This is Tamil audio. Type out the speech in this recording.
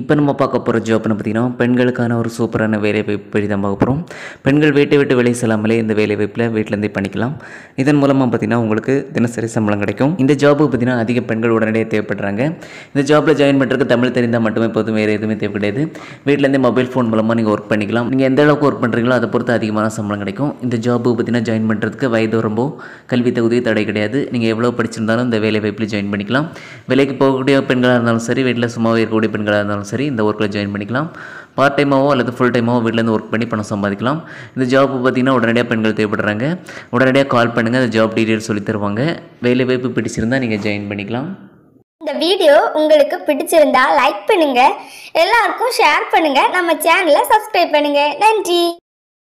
இப்போ நம்ம பார்க்க போகிற ஜாப்னு பார்த்திங்கன்னா பெண்களுக்கான ஒரு சூப்பரான வேலை வாய்ப்பு பற்றி தான் பார்க்க போகிறோம் பெண்கள் வீட்டை விட்டு வெளியே செல்லாமலே இந்த வேலை வாய்ப்பில் வீட்டிலேருந்தே பண்ணிக்கலாம் இதன் மூலமாக பார்த்திங்கன்னா உங்களுக்கு தினசரி சம்பளம் கிடைக்கும் இந்த ஜாப்புக்கு பார்த்திங்கன்னா அதிக பெண்கள் உடனடியாக தேவைப்படுறாங்க இந்த ஜாப்பில் ஜாயின் பண்ணுறதுக்கு தமிழ் தெரிந்தால் மட்டுமே போதும் வேறு எதுவுமே தேவை கிடையாது வீட்டிலேருந்தே மொபைல் ஃபோன் மூலமாக நீங்கள் ஒர்க் பண்ணிக்கலாம் நீங்கள் எந்த அளவுக்கு ஒர்க் பண்ணுறீங்களோ அதை பொறுத்து அதிகமான சம்பளம் கிடைக்கும் இந்த ஜாபுக்கு பார்த்திங்கன்னா ஜாயின் பண்ணுறதுக்கு வயது ரொம்ப கல்வி தகுதி தடை கிடையாது நீங்கள் எவ்வளோ படிச்சிருந்தாலும் இந்த வேலை வாய்ப்பில் ஜாயின் பண்ணிக்கலாம் வேலைக்கு போகக்கூடிய பெண்களாக இருந்தாலும் சரி வீட்டில் சும்மாவே இருக்கக்கூடிய பெண்களாக இருந்தாலும் சரி இந்த ஒர்க்கில் ஜாயின் பண்ணிக்கலாம் பார்ட் டைமாவோ அல்லது ஃபுல் டைமாவோ வீட்டிலேருந்து ஒர்க் பண்ணி பணம் சம்பாதிக்கலாம் இந்த ஜாப் பார்த்திங்கன்னா உடனடியாக பெண்கள் தேவைப்படுறாங்க உடனடியாக கால் பண்ணுங்கள் அந்த ஜாப் டீட்டெயில்ஸ் சொல்லி தருவாங்க வேலை வாய்ப்பு பிடிச்சிருந்தால் நீங்கள் ஜாயின் பண்ணிக்கலாம் இந்த வீடியோ உங்களுக்கு பிடிச்சிருந்தா லைக் பண்ணுங்கள் எல்லாருக்கும் ஷேர் பண்ணுங்கள் நம்ம சேனலை சப்ஸ்கிரைப் பண்ணுங்கள் நன்றி